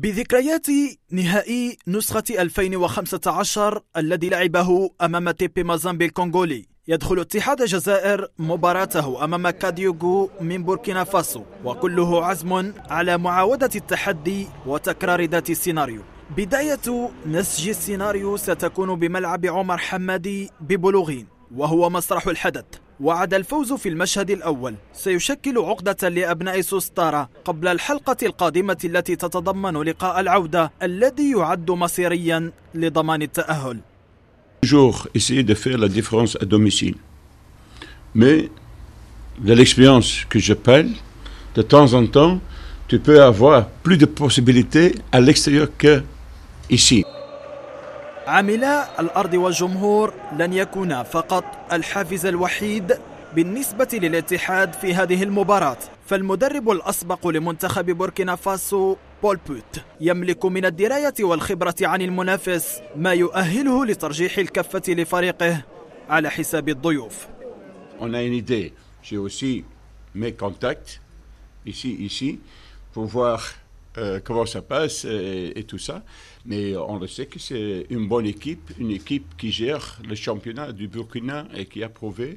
بذكريات نهائي نسخة 2015 الذي لعبه أمام تيبي مازامبي الكونغولي يدخل اتحاد الجزائر مباراته أمام كاديوغو من بوركينا فاسو وكله عزم على معاودة التحدي وتكرار ذات السيناريو بداية نسج السيناريو ستكون بملعب عمر حمادي ببلوغين وهو مسرح الحدث وعد الفوز في المشهد الأول سيشكل عقدة لأبناء سوستارا قبل الحلقة القادمة التي تتضمن لقاء العودة الذي يعد مصيريا لضمان التأهل toujours essayer de faire la différence à domicile. Mais de l'expérience que je parle, de temps en temps, tu peux avoir plus de possibilités à l'extérieur que ici. عملا الأرض والجمهور لن يكونا فقط الحافز الوحيد بالنسبة للاتحاد في هذه المباراة فالمدرب الأسبق لمنتخب بوركينا فاسو بول بوت يملك من الدراية والخبرة عن المنافس ما يؤهله لترجيح الكفة لفريقه على حساب الضيوف J'ai aussi mes contacts ici, ici, pour voir euh, comment ça passe et, euh, et, tout ça. Mais on le sait que c'est une bonne équipe, une équipe qui gère le championnat du Burkina et qui a prouvé.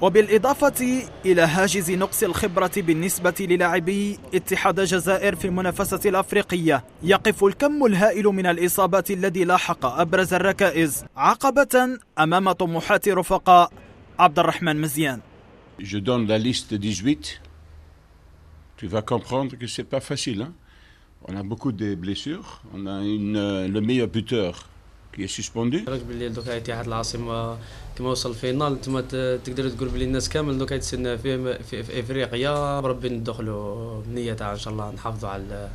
وبالإضافة إلى هاجز نقص الخبرة بالنسبة للاعبي اتحاد الجزائر في المنافسة الأفريقية يقف الكم الهائل من الإصابات الذي لاحق أبرز الركائز عقبة أمام طموحات رفقاء عبد الرحمن مزيان Je donne la liste 18 tu vas comprendre que c'est pas facile. Hein. On a beaucoup de blessures. On a une, euh, le meilleur buteur qui est suspendu. اتحاد العاصمه كما وصل فينال تما تقدر تقول باللي الناس كامل دوكا يتسنى فيه في, في افريقيا بربي ندخلوا بنيه تاع ان شاء الله نحافظوا على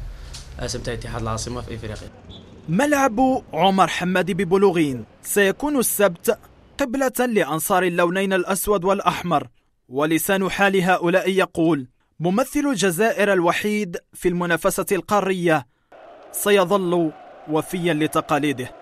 الاسم تاع اتحاد العاصمه في افريقيا. ملعب عمر حمادي ببلوغين سيكون السبت قبله لانصار اللونين الاسود والاحمر ولسان حال هؤلاء يقول ممثل الجزائر الوحيد في المنافسة القارية سيظل وفيا لتقاليده